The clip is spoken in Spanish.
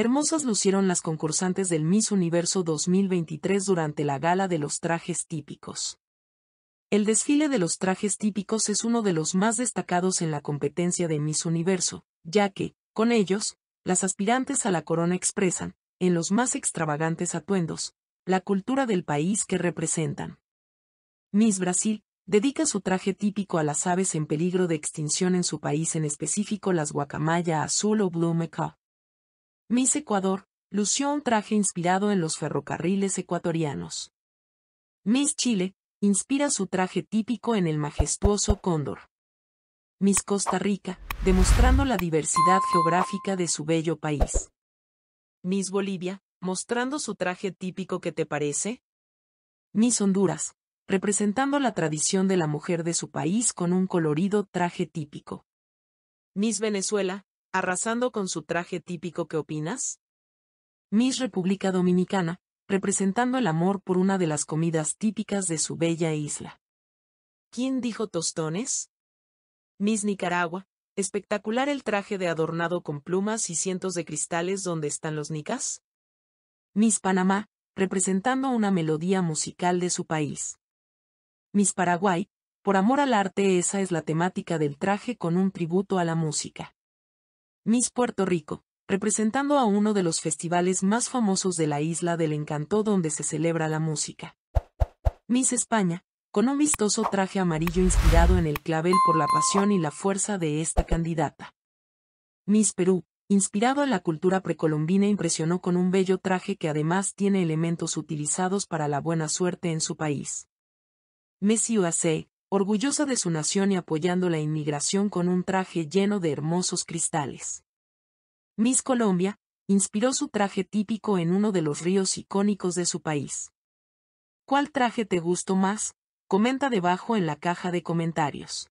Hermosas lucieron las concursantes del Miss Universo 2023 durante la gala de los trajes típicos. El desfile de los trajes típicos es uno de los más destacados en la competencia de Miss Universo, ya que, con ellos, las aspirantes a la corona expresan, en los más extravagantes atuendos, la cultura del país que representan. Miss Brasil dedica su traje típico a las aves en peligro de extinción en su país, en específico las guacamaya azul o blue macaw Miss Ecuador, lució un traje inspirado en los ferrocarriles ecuatorianos. Miss Chile, inspira su traje típico en el majestuoso cóndor. Miss Costa Rica, demostrando la diversidad geográfica de su bello país. Miss Bolivia, mostrando su traje típico que te parece. Miss Honduras, representando la tradición de la mujer de su país con un colorido traje típico. Miss Venezuela, arrasando con su traje típico ¿qué opinas? Miss República Dominicana, representando el amor por una de las comidas típicas de su bella isla. ¿Quién dijo tostones? Miss Nicaragua, espectacular el traje de adornado con plumas y cientos de cristales donde están los nicas. Miss Panamá, representando una melodía musical de su país. Miss Paraguay, por amor al arte esa es la temática del traje con un tributo a la música. Miss Puerto Rico, representando a uno de los festivales más famosos de la isla del encanto donde se celebra la música. Miss España, con un vistoso traje amarillo inspirado en el clavel por la pasión y la fuerza de esta candidata. Miss Perú, inspirado en la cultura precolombina, impresionó con un bello traje que además tiene elementos utilizados para la buena suerte en su país. Miss USA, orgullosa de su nación y apoyando la inmigración con un traje lleno de hermosos cristales. Miss Colombia, inspiró su traje típico en uno de los ríos icónicos de su país. ¿Cuál traje te gustó más? Comenta debajo en la caja de comentarios.